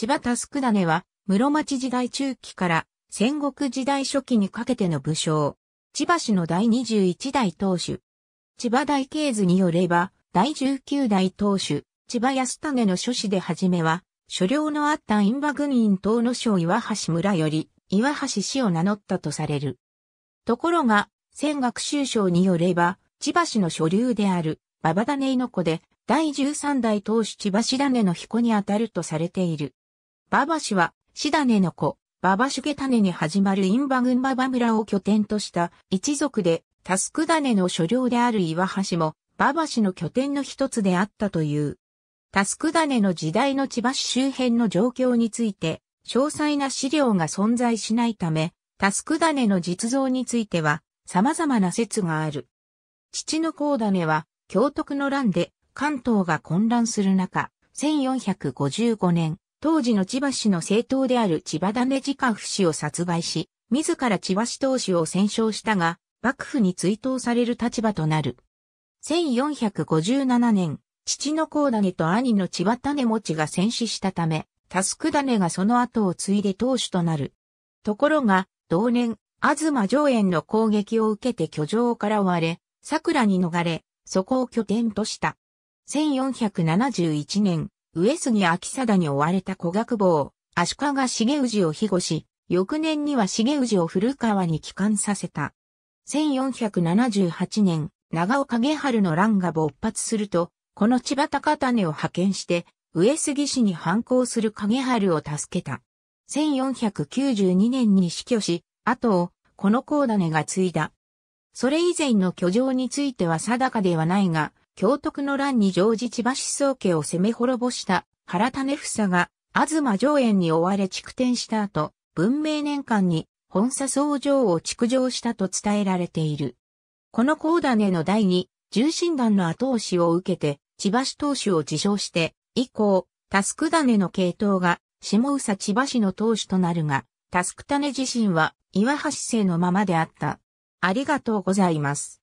千葉タスクダネは、室町時代中期から戦国時代初期にかけての武将。千葉市の第21代当主。千葉大経図によれば、第19代当主、千葉安種の諸子で初めは、所領のあった印旛軍院東の省岩橋村より、岩橋氏を名乗ったとされる。ところが、戦学修章によれば、千葉市の所流である、馬場種の子で、第13代当主千葉氏種の彦にあたるとされている。馬バ氏は、シダネの子、馬バシュゲタネに始まるインバ群ババ村を拠点とした一族で、タスクダネの所領である岩橋も、馬バ氏の拠点の一つであったという。タスクダネの時代の千葉市周辺の状況について、詳細な資料が存在しないため、タスクダネの実像については、様々な説がある。父の子ダネは、京徳の乱で、関東が混乱する中、1455年、当時の千葉市の政党である千葉種次家府氏を殺害し、自ら千葉市党首を戦勝したが、幕府に追悼される立場となる。1457年、父の甲種と兄の千葉種持ちが戦死したため、タスク種がその後を継いで当主となる。ところが、同年、東上園の攻撃を受けて居城から追われ、桜に逃れ、そこを拠点とした。1471年、上杉秋貞に追われた古学坊、足利重氏を庇護し、翌年には重氏を古川に帰還させた。1478年、長尾影春の乱が勃発すると、この千葉高種を派遣して、上杉氏に反抗する影春を助けた。1492年に死去し、後を、この高種が継いだ。それ以前の居城については定かではないが、京徳の乱に乗じ千葉思想家を攻め滅ぼした原種房が、東上園に追われ築転した後、文明年間に本佐総城を築城したと伝えられている。この高種の第二、重臣団の後押しを受けて、千葉市当主を自称して、以降、タスク種の系統が、下宇佐千葉市の当主となるが、タスク種自身は、岩橋姓のままであった。ありがとうございます。